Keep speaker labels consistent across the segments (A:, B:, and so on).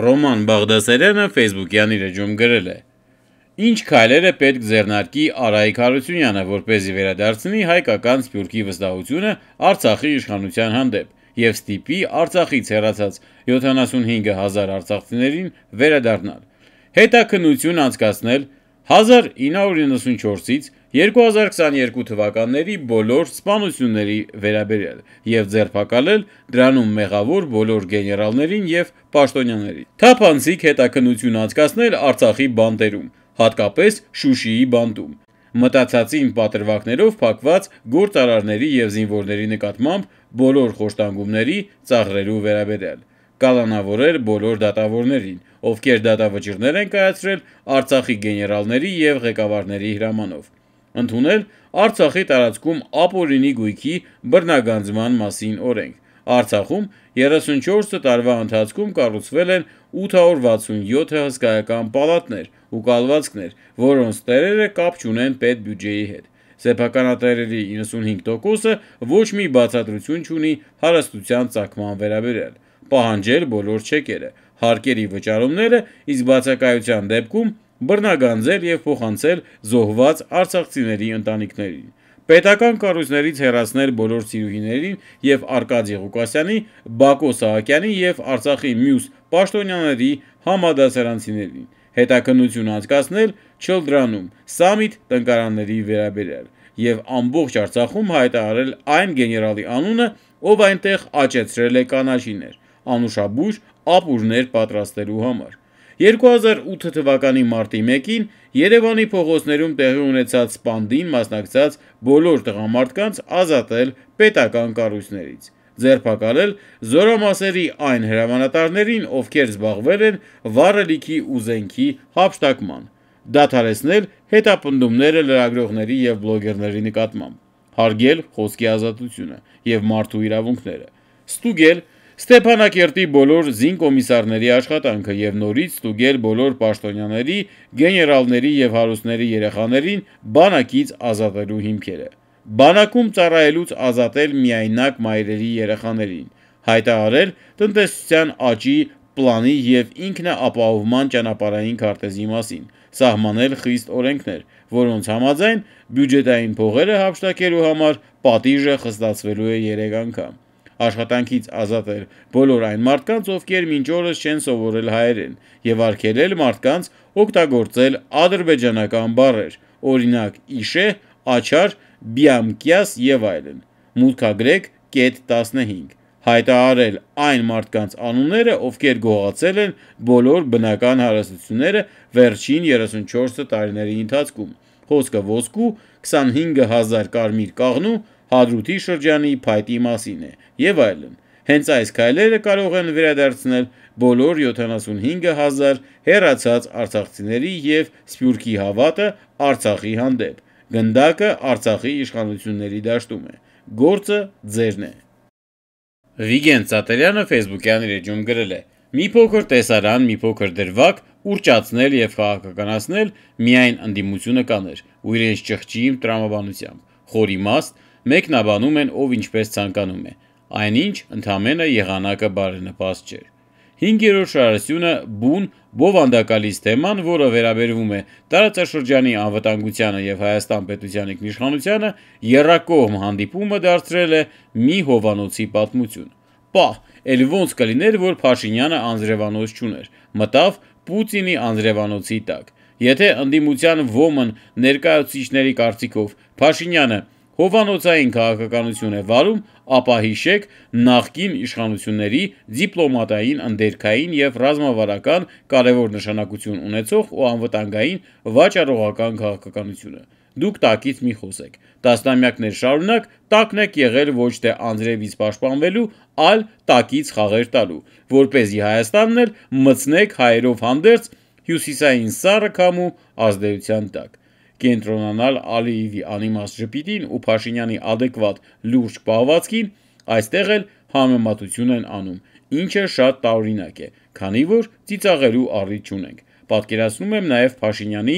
A: Ռոման Բաղդասարյանը Facebook-յան իր էջում գրել է. Ինչ քայլեր է պետք ձեռնարկի Արայիկ Հարությունյանը, որպեսզի վերադարձնի հայկական սփյուռքի վստահությունը Արցախի իշխանության հանդեպ եւ ստիպի Արցախից հեռացած 75000 արցախցիներին վերադառնալ։ Հետաքնություն անցկացնել 1994-ից 2022 թվականների բոլոր սպանությունների վերաբերյալ և ձերբակալել դրանում մեղավոր բոլոր գեներալներին և պաշտոնյաներին, թափանցիկ հետաքննություն անցկացնել Արցախի բանտերում, հատկապես Շուշիի բանտում, մտացածին պատրվակներով փակված գործարարների և զինվորների նկատմամբ բոլոր խոշտանգումների ծաղրելու վերաբերյալ, կալանավորել բոլոր դատավորներին, ովքեր դատավճիռներ են կայացրել Արցախի գեներալների և ղեկավարների հրամանով ընդունել Արցախի տարածքում ապօրինի գույքի բռնագանձման մասին օրենք։ Արցախում 34 տարվա ընթացքում կառուցվել են 867 հսկայական պալատներ ու կալվածքներ, որոնց տերերը կապ չունեն պետբյուջեի հետ։ Սեփականատերերի 95%-ը ոչ մի բացատրություն չունի հարստության ցակման վերաբերյալ։ Պահանջել բոլոր չեկերը, հարկերի վճարումները, իսկ բացակայության դեպքում բռնագանձել եւ փոխանցել զոհված արցախցիների ընտանիքներին, պետական կառույցներից հերացնել բոլոր սիրուհիներին եւ Արկադի Ղուկասյանի, Բակո Սահակյանի եւ Արցախի մյուս պաշտոնյաների համադասարանցիներին, հետաքնություն անցկացնել Չլդրանում սամիտ տնկարանների վերաբերյալ եւ ամբողջ Արցախում հայտարարել այն գեներալի անունը, ով այնտեղ աճեցրել է կանաչիներ, անուշաբույր ապուրներ պատրաստելու համար։ 2008 թվականի մարտի 1-ին Երևանի փողոցներում տեղի ունեցած սպանդին մասնակցած բոլոր տղամարդկանց ազատել պետական կառույցներից, ձերբակալել զորամասերի այն հրամանատարներին, ովքեր զբաղվել են վառը լիքի ու զենքի հափշտակման, դադարեցնել հետապնդումները լրագրողների և բլոգերների նկատմամբ, հարգել խոսքի ազատությունը և մարդու իրավունքները, ստուգել Ստեփանակերտի բոլոր զինկոմիսարների աշխատանքը եւ նորից ստուգել բոլոր պաշտոնյաների, գեներալների եւ հարուստների երեխաներին բանակից ազատելու հիմքերը։ Բանակում ծառայելուց ազատել միայնակ մայրերի երեխաներին, հայտարարել տնտեսության աճի պլանի եւ ինքնաապահովման ճանապարհային քարտեզի մասին, սահմանել խիստ օրենքներ, որոնց համաձայն բյուջետային փողերը հափշտակելու համար պատիժը խստացվելու է 3 անգամ աշխատանքից ազատ էր բոլոր այն մարդկանց, ովքեր մինչ օրս չեն սովորել հայերեն, եւ արգելել մարդկանց օգտագործել ադրբեջանական բառեր, օրինակ՝ իշե, աչար, բիամկիաս եւ այլն։ Մուտքագրեք կետ 15 հայտարարել այն մարդկանց անունները, ովքեր գողացել են բոլոր բնական հարստությունները վերջին 34 տարիների ընթացքում։ Խոսքը ոսկու 25000 կարմիր կաղնու Հադրութի շրջանի փայտի մասին է եւ այլն։ Հենց այս քայլերը կարող են վերադարձնել բոլոր 75000 հերացած արցախցիների եւ Սփյուռքի հավատը Արցախի հանդեպ։ Գնդակը Արցախի իշխանությունների դաշտում է։ Գործը ձերն է։ Վիգեն Ծատերյանը Facebook-յան իր էջում գրել է. Մի փոքր տեսարան, մի փոքր դրվակ ուրճացնել եւ քաղաքականացնել միայն ընդդիմությունը կաներ ու իրենց ճղճիմ տրամաբանությամբ։ Խորի մաստ մեկնաբանում են ով ինչպես ցանկանում է, այնինչ ընդամենը եղանակը բարենպաստ չէր։ 5-րդ շարասյունը բուն բովանդակալից թեման, որը վերաբերվում է տարածաշրջանի անվտանգությանը եւ Հայաստան պետության ինքնիշխանությանը, երրակողմ հանդիպումը դարձրել է մի հովանոցի պատմություն։ Պահ, ել ոնց կլիներ, որ Փաշինյանը անձրևանոց չուներ։ Մտավ Պուտինի անձրևանոցի տակ։ Եթե ընդդիմության ոմն ներկայացուցիչների կարծիքով Փաշինյանը հովանոցային քաղաքականություն է վարում, ապա հիշեք նախկին իշխանությունների դիպլոմատային, ընդերքային և ռազմավարական կարևոր նշանակություն ունեցող ու անվտանգային վաճառողական քաղաքականությունը։ Դուք տակից մի խոսեք։ Տասնամյակներ շարունակ տակն եք եղել ոչ թե անձրևից պաշտպանվելու, այլ տակից խաղեր տալու, որպեսզի Հայաստանն էլ մտցնեք հայերով հանդերձ հյուսիսային սառը քամու ազդեցության տակ կենտրոնանալ Ալիևի անիմաստ ժպիտին ու Փաշինյանի adekvat լուրջ պահվածքին, այստեղ էլ համեմատություն են անում, ինչը շատ տարօրինակ է, քանի որ ծիծաղելու առիթ չունենք։ Պատկերացնում եմ նաև Փաշինյանի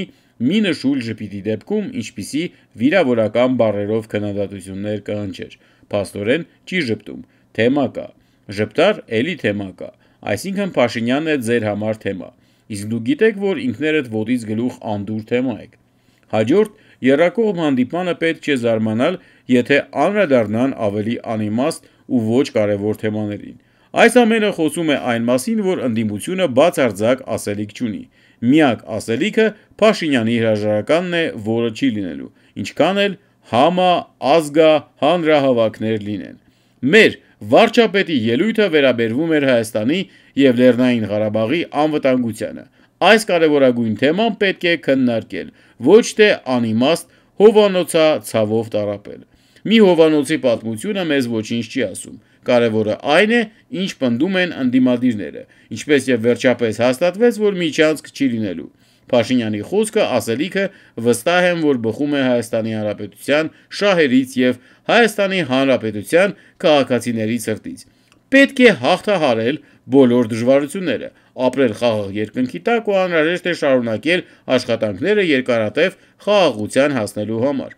A: մի նշուլ ժպիտի դեպքում ինչպիսի վիրավորական բարերով քննադատություններ կհնչեր։ Փաստորեն չի ժպտում, թեմա կա։ Ժպտար էլի թեմա կա։ Այսինքն Փաշինյանն է ձեր համար թեմա։ Իսկ դու գիտեք, որ ինքներդ ոտից գլուխ անդուր թեմա եք։ Հաջորդ եռակողմ հանդիպմանը պետք չէ զարմանալ, եթե անդրադառնան ավելի անիմաստ ու ոչ կարևոր թեմաներին։ Այս ամենը խոսում է այն մասին, որ ընդդիմությունը բացարձակ ասելիք չունի։ Միակ ասելիքը Փաշինյանի հրաժարականն է, որը չի լինելու, ինչքան էլ համաազգա հանրահավաքներ լինեն։ Մեր վարչապետի ելույթը վերաբերվում էր Հայաստանի եւ Լեռնային Ղարաբաղի անվտանգությանը։ Այս կարևորագույն թեման պետք է քննարկել, ոչ թե անիմաստ հովանոցա ցավով տարապել։ Մի հովանոցի պատմությունը մեզ ոչինչ չի ասում։ Կարևորը այն է, ինչ պնդում են ընդդիմադիրները, ինչպես եւ վերջապես հաստատվեց, որ միջանցք չի լինելու։ Փաշինյանի խոսքը ասելիքը վստահ են, որ բխում է Հայաստանի Հանրապետության շահերից եւ Հայաստանի Հանրապետության քաղաքացիների սրտից պետք է հաղթահարել բոլոր դժվարությունները, ապրել խաղաղ երկնքի տակ ու անհրաժեշտ է շարունակել աշխատանքները երկարատև խաղաղության հասնելու համար։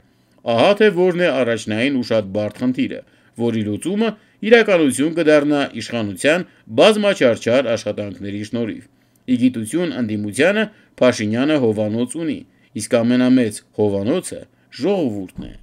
A: Ահա թե որն է առաջնային ու շատ բարդ խնդիրը, որի լուծումը իրականություն կդառնա իշխանության բազմաչարչար աշխատանքների շնորհիվ։ Իգիտություն ընդդիմությանը Փաշինյանը հովանոց ունի, իսկ ամենամեծ հովանոցը ժողովուրդն է։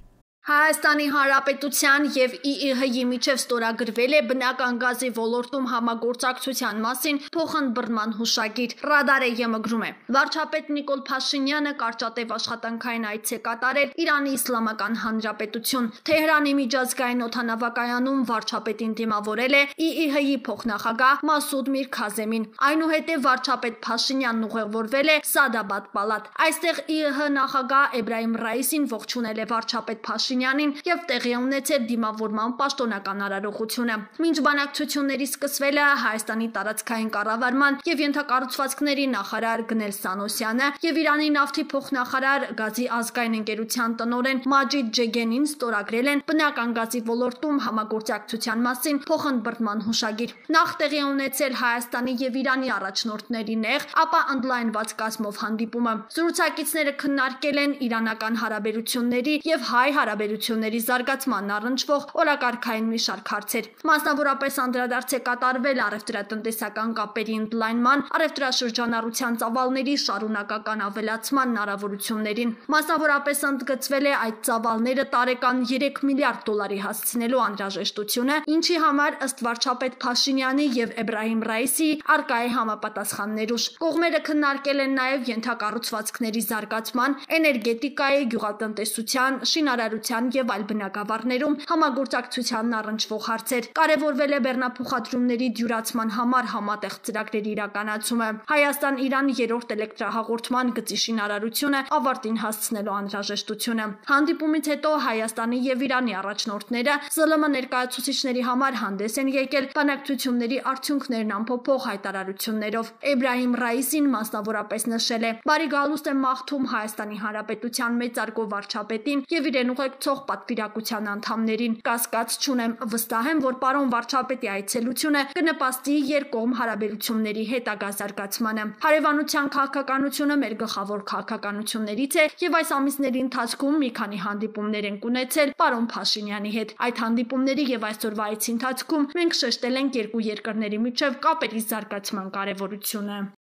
B: Հայաստանի Հանրապետության եւ ԻԻՀ-ի միջև ստորագրվել է բնական գազի ոլորտում համագործակցության մասին փոխանցման հուշագիր։ Ռադարը եմգրում է։ Վարչապետ Նիկոլ Փաշինյանը կարճատև աշխատանքային այց է կատարել Իրանի Իսլամական Հանրապետություն։ Թեհրանի միջազգային օթանավակայանում վարչապետին դիմավորել է ԻԻՀ-ի փոխնախագահ Մասուդ Միրքազեմին։ Այնուհետև վարչապետ Փաշինյանն ուղևորվել է Սադաբադ պալատ։ Այստեղ ԻԻՀ նախագահ Էբրահիմ Ռայիսին ողջունել է վարչապետ Փաշինյանը Փաշինյանին եւ տեղի ունեցել դիմավորման պաշտոնական արարողությունը։ Մինչ բանակցությունների սկսվելը Հայաստանի տարածքային կառավարման եւ ենթակառուցվածքների նախարար Գնել Սանոսյանը եւ Իրանի նավթի փոխնախարար Գազի ազգային ընկերության տնօրեն Մաջիդ Ջեգենին ստորագրել են բնական գազի ոլորտում համագործակցության մասին փոխընդբռնման հուշագիր։ Նախ տեղի ունեցել Հայաստանի եւ Իրանի առաջնորդների նեղ, ապա ընդլայնված կազմով հանդիպումը։ Զրուցակիցները քննարկել են իրանական հարաբերությունների եւ հայ հարաբերությունների հարաբերությունների զարգացմանն առնչվող օրակարգային մի շարք հարցեր։ Մասնավորապես անդրադարձ է կատարվել առևտրատնտեսական կապերի ընդլայնման, առևտրաշրջանառության ծավալների շարունակական ավելացման հնարավորություններին։ Մասնավորապես ընդգծվել է այդ ծավալները տարեկան 3 միլիարդ դոլարի հասցնելու անհրաժեշտությունը, ինչի համար ըստ վարչապետ Փաշինյանի եւ Էբրահիմ Ռայիսի արկա է համապատասխան ներուժ։ Կողմերը քննարկել են նաեւ ենթակառուցվածքների զարգացման, էներգետիկայի, գյուղատնտեսության, շինարարության տնտեսության եւ այլ բնակավարներում համագործակցությանն առնչվող հարցեր։ Կարևորվել է Բեռնափոխադրումների դյուրացման համար համատեղ ծրագրերի իրականացումը։ Հայաստան-Իրան երրորդ էլեկտրահաղորդման գծի շինարարությունը ավարտին հասցնելու անհրաժեշտությունը։ Հանդիպումից հետո Հայաստանի եւ Իրանի առաջնորդները ԶԼՄ ներկայացուցիչների համար հանդես են եկել բանակցությունների արդյունքներն ամփոփող հայտարարություններով։ Էբրահիմ Ռայիսին մասնավորապես նշել է. «Բարի գալուստ եմ մաղթում Հայաստանի Հանրապետության մեծարգո վարչապետին եւ իրեն ուղեկցող մասնակցող պատվիրակության անդամներին։ Կասկած չունեմ, վստահ եմ, որ պարոն վարչապետի այցելությունը կնպաստի երկկողմ հարաբերությունների հետագա զարգացմանը։ Հարևանության քաղաքականությունը մեր գլխավոր քաղաքականություններից է եւ այս ամիսների ընթացքում մի քանի հանդիպումներ են կունեցել պարոն Փաշինյանի հետ։ Այդ հանդիպումների եւ այսօրվա այցի ընթացքում մենք շեշտել ենք երկու երկրների միջև կապերի զարգացման կարեւորությունը։